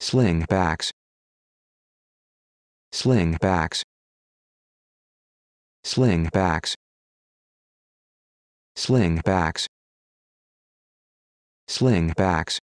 slingbacks slingbacks slingbacks slingbacks slingbacks